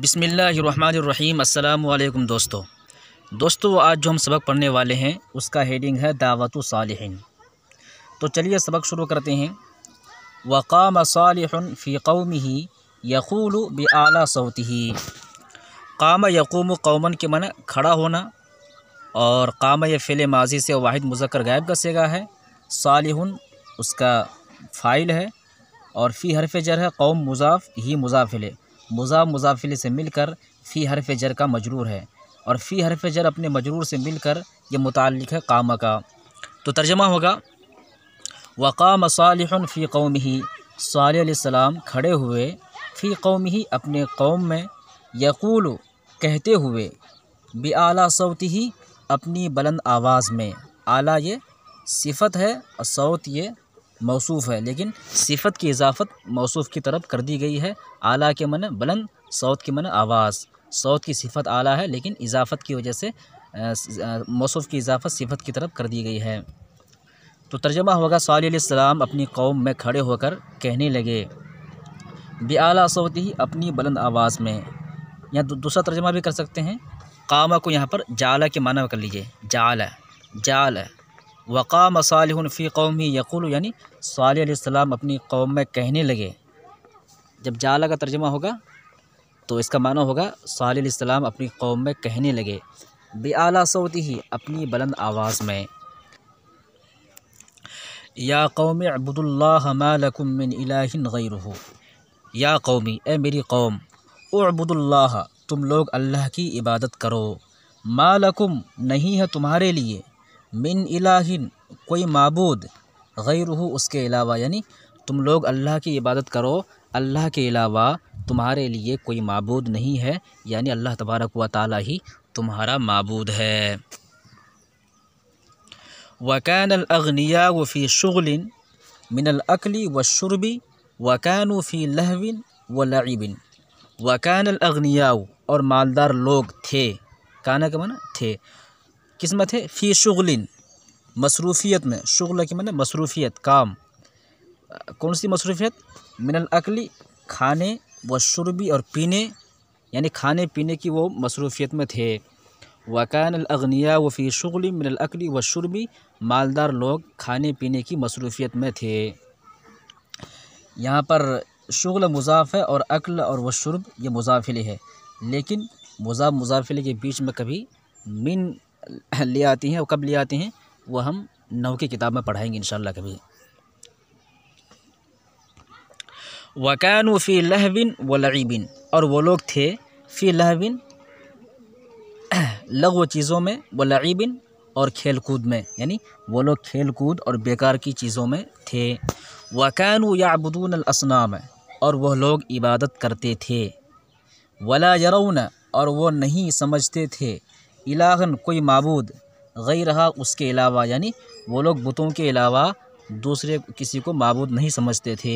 बिसमीम् अल्लाम दोस्तों दोस्तों आज जो हम सबक पढ़ने वाले हैं उसका हेडिंग है दावत सालहन तो चलिए सबक शुरू करते हैं वक़ाम सालहन फ़ी कौम ही यकूल बे आला सऊत ही काम यकूम कौमन के मन खड़ा होना और काम य फ़िल माजी से वाहिद मुजक्र गायब का सेगा है सालहन उसका फ़ाइल है और फ़ी हरफ जर है कौम मुजाफ ही मुजाफिले मुज़ा मुजाफिल से मिलकर फ़ी हरफ जर का मजरूर है और फ़ी हरफ जर अपने मजरूर से मिलकर ये मुतल है काम का तो तर्जमा होगा वक़ाम सालहन फ़ी कौम ही सालाम खड़े हुए फ़ी कौम ही अपने कौम में यकूल कहते हुए बे आला सौत ही अपनी बुलंद आवाज़ में आला ये सिफत है और सौत ये मौसूफ़ है लेकिन सिफ़त की इजाफ़त मौसूफ़ की तरफ कर दी गई है आला के मन बुलंद सौत के मन आवाज़ सौत की सिफ़त आला है लेकिन इजाफ़त की वजह से मौसूफ़ की इजाफ़त सिफ़त की तरफ कर दी गई है तो तर्जमा होगा सलाम अपनी कौम में खड़े होकर कहने लगे बे आला सौत ही अपनी बुलंद आवाज़ में या दूसरा तर्जमा भी कर सकते हैं कामा को यहाँ पर जाला के माना कर लीजिए जाल जाल वक़ाम सालफ़ी कौम ही यकुल यानी सालाम अपनी कौम में कहने लगे जब जाला का तर्जमा होगा तो इसका माना होगा सालम अपनी कौम में कहने लगे बे आला सऊती ही अपनी बुलंद आवाज़ में या कौम अबुदुल्लाकुमिन हो या कौमी ए मेरी कौम अबुदुल्ला तुम लोग अल्लाह की इबादत करो मालकुम नहीं है तुम्हारे लिए मिन इलाहिन कोई मबूद गैर उसके अलावा यानी तुम लोग अल्लाह की इबादत करो अल्लाह के अलावा तुम्हारे लिए कोई मबूद नहीं है यानी अल्लाह तबारक व ताल ही तुम्हारा मबूद है वकैन अलगनिया वफ़ी शगलिन मिनलअली व शुरबी वकान फ़ी लहविन व लबिन वकैन अलगनिया और मालदार लोग थे काना के माना थे किस्मत है फ़ी शगलिन मसरूफियत में शगल की मैंने मसरूफियत काम कौन सी मसरूफियत मिनल अकली खाने व शुरबी और पीने यानी खाने पीने की वो मसरूफियत में थे वकान व वफ़ी शगल मिनल अकली व शुरबी मालदार लोग खाने पीने की मसरूफियत में थे यहाँ पर शगल मुजाफ़ है और अक्ल और व शुरब ये मुजाफिले है लेकिन मुजाफ मुजाफिल के बीच में कभी मिन ले आती हैं और कब ले आती हैं वह हम नौ की किताब में पढ़ाएंगे इन कभी वकान फ़ी लहबिन व लईबिन और वो लोग थे फ़ी लहबिन लघु चीज़ों में व लईबिन और खेल कूद में यानी वो लोग खेल कूद और बेकार की चीज़ों में थे वकान याबुदून असनाम और वह लोग इबादत करते थे वला यरौन और वो नहीं समझते थे इलाहन कोई मबूद गई रहा उसके अलावा यानी वो लोग बुतों के अलावा दूसरे किसी को मबूद नहीं समझते थे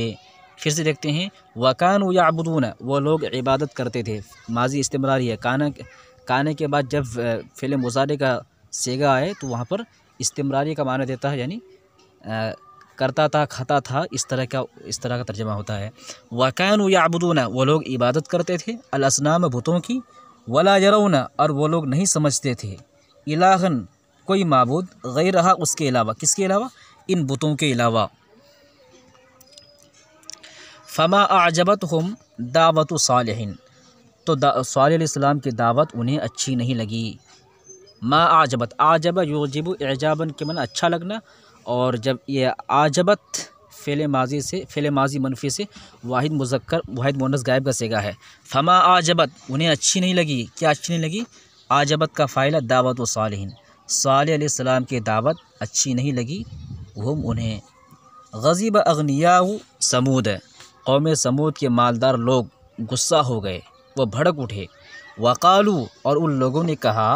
फिर से देखते हैं वकान याबुदून वो लोग इबादत करते थे माजी इस्तेमरारी है काना काने के बाद जब फिल्म मुजारे का सेगा आए तो वहाँ पर इस्तेमरारी का माना देता है यानी करता था खाता था इस तरह का इस तरह का तर्जमा होता है वकान याबुदून वो लोग इबादत करते थे अलसनाम बुतों की वला यरौना और वो लोग नहीं समझते थे इलाहन कोई मबूद गई रहा उसके अलावा किसके अलावा इन बुतों के अलावा फमा आजबत हम दावत सालहन तो सालम की दावत उन्हें अच्छी नहीं लगी मा आजबत आजब योजिब एजाबन के मन अच्छा लगना और जब ये आजबत फेले माजी से फेले माजी मनफी से वाहिद मुजक्कर वाहिद मोनस गायब का सेगा है फमा आजबत उन्हें अच्छी नहीं लगी क्या अच्छी नहीं लगी आजबत का फ़ायला दावत व सालिन साल की दावत अच्छी नहीं लगी हम उन्हें गजीब अगनिया समूद कौम समूद के मालदार लोग गुस्सा हो गए वह भड़क उठे वकालू और उन लोगों ने कहा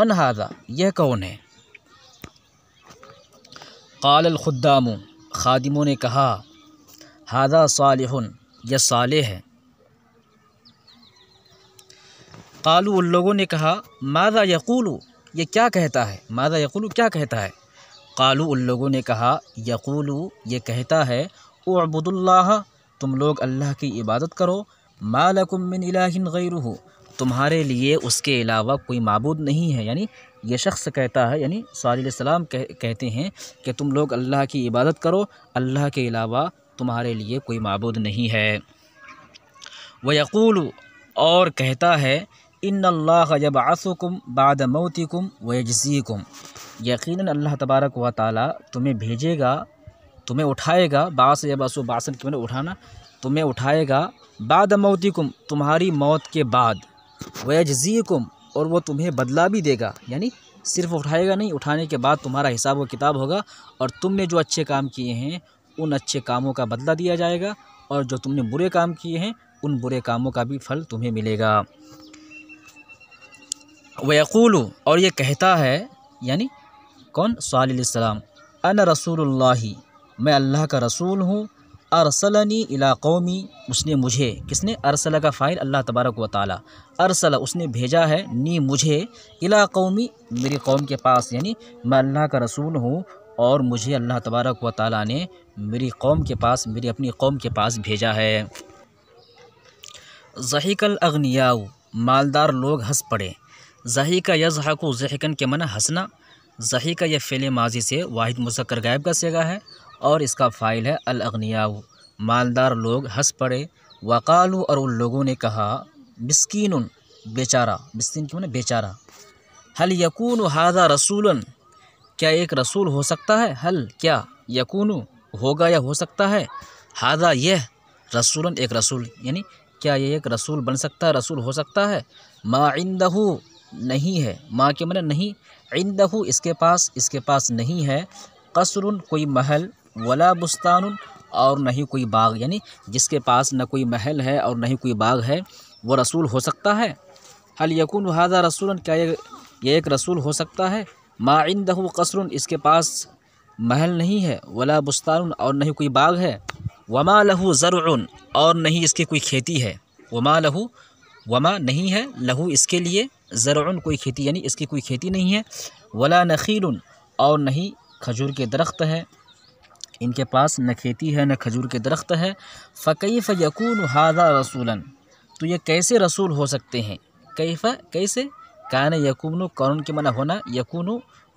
मन हादा यह कौन है काल खादिमों ने कहा हादा साल यह साल है कालू उन लोगों ने कहा मादा यकूलू ये क्या कहता है मादा यकूलू क्या कहता है कालू उन लोगों ने कहा यकूलू ये कहता है ओ अबुदुल्ला तुम लोग अल्लाह की इबादत करो मालकुम मिन इलाहिन गैर तुम्हारे लिए उसके अलावा कोई मबूद नहीं है यानी ये शख्स कहता है यानी सलाम कह, कहते हैं कि तुम लोग अल्लाह की इबादत करो अल्लाह के अलावा तुम्हारे लिए कोई मबूद नहीं है यकूल और कहता है इन अल्लाह जब आसुकुम बाद मौतिकुम वजीकुम यकीन अल्लाह तबारक व ताली तुम्हें भेजेगा तुम्हें उठाएगा बास या बासु बासन के मैंने मतलब उठाना तुम्हें उठाएगा बाद कम तुम्हारी मौत के बाद कम और वो तुम्हें बदला भी देगा यानी सिर्फ उठाएगा नहीं उठाने के बाद तुम्हारा हिसाब व किताब होगा और तुमने जो अच्छे काम किए हैं उन अच्छे कामों का बदला दिया जाएगा और जो तुमने बुरे काम किए हैं उन बुरे कामों का भी फल तुम्हें मिलेगा वक़ूल और ये कहता है यानी कौन सलाम अन रसूल मैं अल्लाह का रसूल हूँ अरसलनी इला कौमी उसने मुझे किसने अरसला का फ़ाइल अल्लाह तबारक व ताली अरसला उसने भेजा है नी मुझे इला कौमी मेरी कौम के पास यानी मैं अल्लाह का रसूल हूँ और मुझे अल्लाह तबारक व ताली ने मेरी कौम के पास मेरी अपनी कौम के पास भेजा है जहीकल अगनियाऊ मालदार लोग हंस पड़े जही का यजहाकु जहकन के मन हंसना जही का यह फ़ेल माजी से वाहिद मुजक्कर गायब का सेगा है और इसका फ़ाइल है अलअनियाऊ मालदार लोग हंस पड़े वकालू और उन लोगों ने कहा बिस्किन बेचारा बस्किन क्यों ना बेचारा हल यकून हादा रसूलन क्या एक रसूल हो सकता है हल क्या यकून होगा या हो सकता है हादा यह रसूलन एक रसूल यानी क्या ये एक रसूल बन सकता है रसूल हो सकता है माँ इंदहू नहीं है माँ के मन नहीं इंदहू इसके पास इसके पास नहीं है कसर कोई महल वला बुस्तान और नहीं कोई बाग यानी जिसके पास न कोई महल है और नहीं कोई बाग है वो रसूल हो सकता है हल यकून हाजा रसूल क्या ये एक रसूल हो सकता है माइंद कसर इसके पास महल नहीं है वला बुस्तान और नहीं कोई बाग है वमा लहू ज़र और नहीं इसकी कोई खेती है वमा लहू वमा नहीं है लहू इसके लिए ज़र कोई खेती यानी इसकी कोई खेती नहीं है वला नखील और नहीं खजूर के दरख्त हैं इनके पास न खेती है न खजूर के दरख्त है फ़ैफ़ यकून हादा रसूला तो ये कैसे रसूल हो सकते हैं कैफ़ कैसे कान यकून कौन के मना होना यकून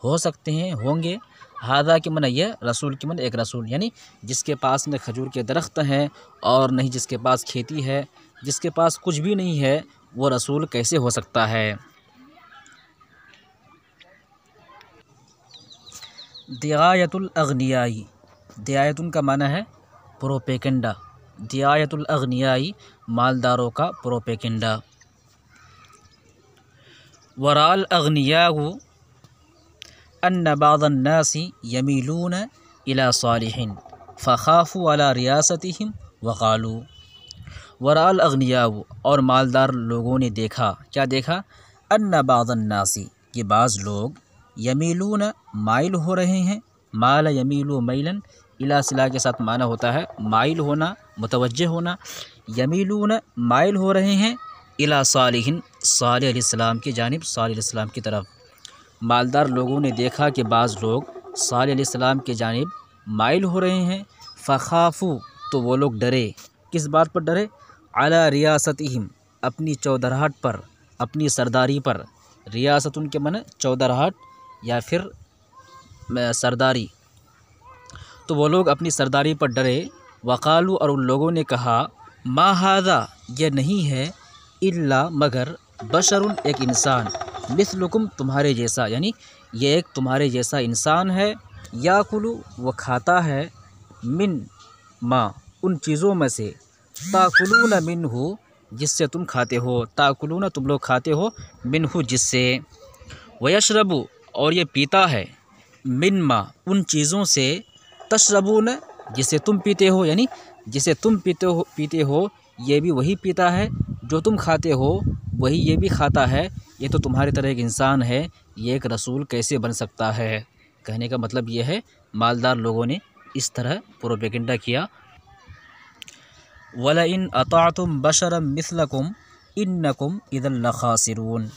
हो सकते हैं होंगे हादा के मन यह रसूल के मन एक रसूल यानी जिसके पास न खजूर के दरख्त हैं और न ही जिसके पास खेती है जिसके पास कुछ भी नहीं है वो रसूल कैसे हो सकता है अग्नियाई दियायतुन का माना है प्रोपेकेंडा दियायतुल अग्नियाई मालदारों का प्रोपेकेंडा वराल अगनिया अन्नबादन्नासी यमीलून इला सालिहिन फ़ाफ़ू अला रियासतम वक़ालू वराल अगनिया और मालदार लोगों ने देखा क्या देखा अन्नबादन्नासी ये बाज़ लोग यमीलून माइल हो रहे हैं माल यमील मैलन इला सिला के साथ माना होता है माइल होना मुतवजह होना यमीलून माइल हो रहे हैं इला साल सलाम की जानब सालाम की तरफ मालदार लोगों ने देखा कि बाज़ लोग सलाम की जानब माइल हो रहे हैं फ़ाफू तो वो लोग डरे किस बात पर डरे अला इम अपनी चौधराहट पर अपनी सरदारी पर रियासत उनके मन चौधराहट या फिर सरदारी तो वो लोग अपनी सरदारी पर डरे वकालू और उन लोगों ने कहा मा हादा यह नहीं है इल्ला मगर बशरुन एक इंसान मिसलुकुम तुम्हारे जैसा यानी यह एक तुम्हारे जैसा इंसान है या कुलू वह खाता है मिन माँ उन चीज़ों में से न मिन हो जिससे तुम खाते हो न तुम लोग खाते हो मिन हो जिससे वयशरबू और ये पीता है मिनमा उन चीज़ों से तशरबून जिसे तुम पीते हो यानी जिसे तुम पीते हो पीते हो ये भी वही पीता है जो तुम खाते हो वही ये भी खाता है ये तो तुम्हारी तरह एक इंसान है ये एक रसूल कैसे बन सकता है कहने का मतलब ये है मालदार लोगों ने इस तरह प्रोपेगेंडा किया वल इन अता तुम बशरम मिसलकुम इन नकुम इदल खासिरून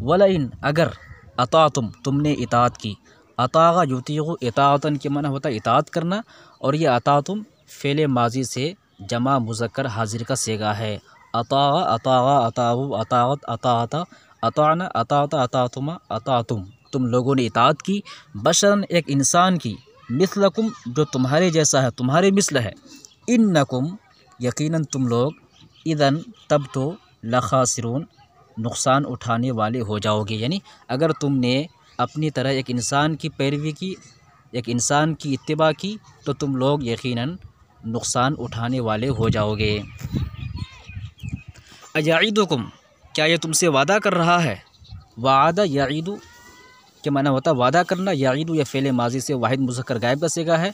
वला इन अगर अता तुम तुमने इतात की अतागा युतीगु इतातन के माना होता है इतात करना और ये अतातुम फ़ेल माजी से जमा मुजक्कर हाजिर का सेगा है अता अतागा अताऊ अतावत अताता अताना अताता अतातुमा अतातुम तुम लोगों ने इतात की बशरन एक इंसान की मिसलकुम जो तुम्हारे जैसा है तुम्हारे मिसल है इन नकुम यकीन तुम लोग इधन तब तो लखासरून नुकसान उठाने वाले हो जाओगे यानी अगर तुमने अपनी तरह एक इंसान की पैरवी की एक इंसान की इतबा की तो तुम लोग यकीनन नुकसान उठाने वाले हो जाओगे अयादुकुम क्या ये तुमसे वादा कर रहा है वादा यादु के माना होता वादा करना यादु या फेले माजी से वाहिद मुजक्र गायब का सेगा है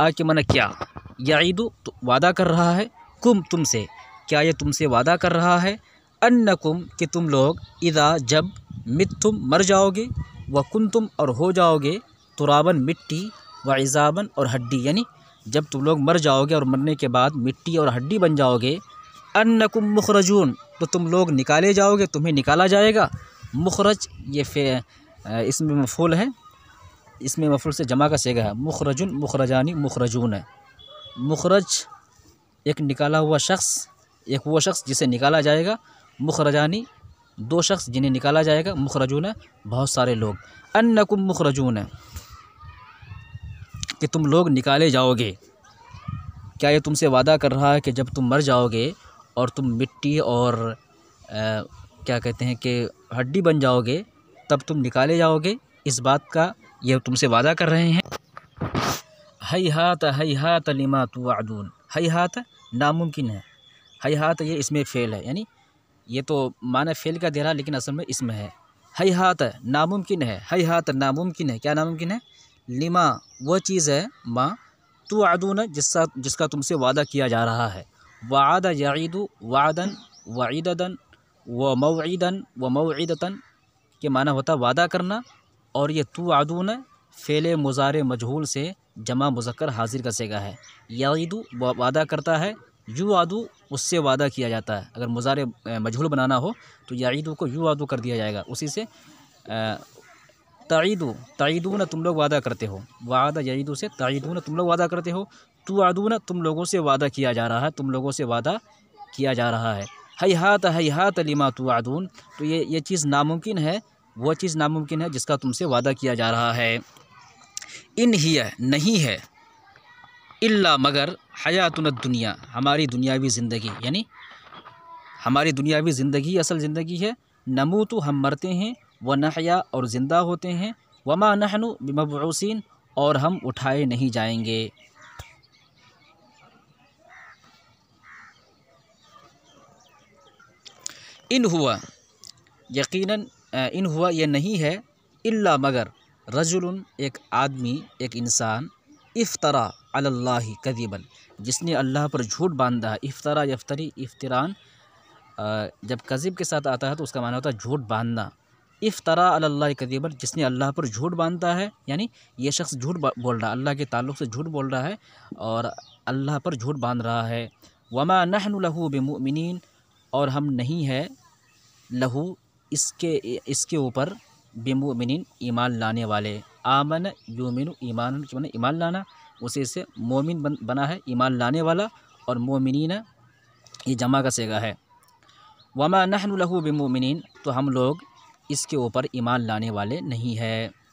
आ के माना क्या ईद तो वादा कर रहा है कुम तुमसे क्या ये तुमसे वादा कर रहा है अन्नकुम कि तुम लोग इदा जब मित तुम मर जाओगे वकुन तुम और हो जाओगे तुराबन मिट्टी व इज़ाबन और हड्डी यानी जब तुम लोग मर जाओगे और मरने के बाद मिट्टी और हड्डी बन जाओगे अनकुम मुखरजून तो तुम लोग निकाले जाओगे तुम्हें निकाला जाएगा मुखरज ये फे इसमें मफूल है इसमें मफूल से जमा का सेगा है मुखरजुन मुखरजानी मुखरजून है मुखरज एक निकाला हुआ शख्स एक वो शख्स जिसे निकाला जाएगा मुखरजानी दो शख्स जिन्हें निकाला जाएगा मुखरजून है बहुत सारे लोग अन्नकुम मुखरजून है कि तुम लोग निकाले जाओगे क्या ये तुमसे वादा कर रहा है कि जब तुम मर जाओगे और तुम मिट्टी और आ, क्या कहते हैं कि हड्डी बन जाओगे तब तुम निकाले जाओगे इस बात का ये तुमसे वादा कर रहे हैं हई हाथ हई हाथ लिमा तो आदून हई हाथ नामुमकिन है हई हाथ ये इसमें फ़ेल है यानी ये तो माने फेल का दे रहा लेकिन असल में इसमें है हई हाथ नामुमकिन है हई हाथ नामुमकिन है क्या नामुमकिन है लिमा वह चीज़ है माँ तो आदून जिसका जिसका तुमसे वादा किया जा रहा है वादा यदू वादन वदन व मऊदन व मऊदतन के माना होता वादा करना और ये तो आदून फ़ेल मुजार मजहूल से जमा मुजक्र हाजिर का सेगा है याद वादा करता है यू आदू उससे वादा किया जाता है अगर मुजार मजहूल बनाना हो तो यादू को यू आदू कर दिया जाएगा उसी से तईदू तईदू न तुम लोग वादा करते हो वादा यदू से तईदू न तुम लोग वादा करते हो तू आदू न तुम लोगों से वादा किया जा रहा है तुम लोगों से वादा किया जा रहा है हई हात हई हात लिमा तो आदून तो ये ये चीज़ नामुमकिन है वह चीज़ नामुमकिन है जिसका तुमसे वादा किया जा रहा है इन ही है नहीं है इल्ला मगर हयातन दुनिया हमारी दुनियावी ज़िंदगी यानी हमारी दुनियावी ज़िंदगी असल ज़िंदगी है नमू तो हम मरते हैं व नहया और ज़िंदा होते हैं वमा नहनु मबूसिन और हम उठाए नहीं जाएंगे इन हुआ यकीनन इन हुआ यह नहीं है इल्ला मगर रजुल एक आदमी एक इंसान इफ्तरा अल्लाह कदीबन तो जिसने अल्लाह पर झूठ बांधा है इफ्तरा यफ्तरी इफ्तरान जब कजीब के साथ आता है तो उसका माना होता है झूठ बांधना इफ्तरा अल्लाह कदीबन जिसने अल्लाह पर झूठ बांधता है यानी ये शख्स झूठ बोल रहा है अल्लाह के ताल्लुक से झूठ बोल रहा है और अल्लाह पर झूठ बांध रहा है वमा नहन लहू बेमिन और हम नहीं है लहू इसके इसके ऊपर बेमिन ईमान लाने वाले आमन योमिन ईमान जो मैंने ईमान लाना उसे से मोमिन बन, बना है ईमान लाने वाला और मोमिन ये जमा का सेगा है वमा नहनु लहू बेमोमिन तो हम लोग इसके ऊपर ईमान लाने वाले नहीं है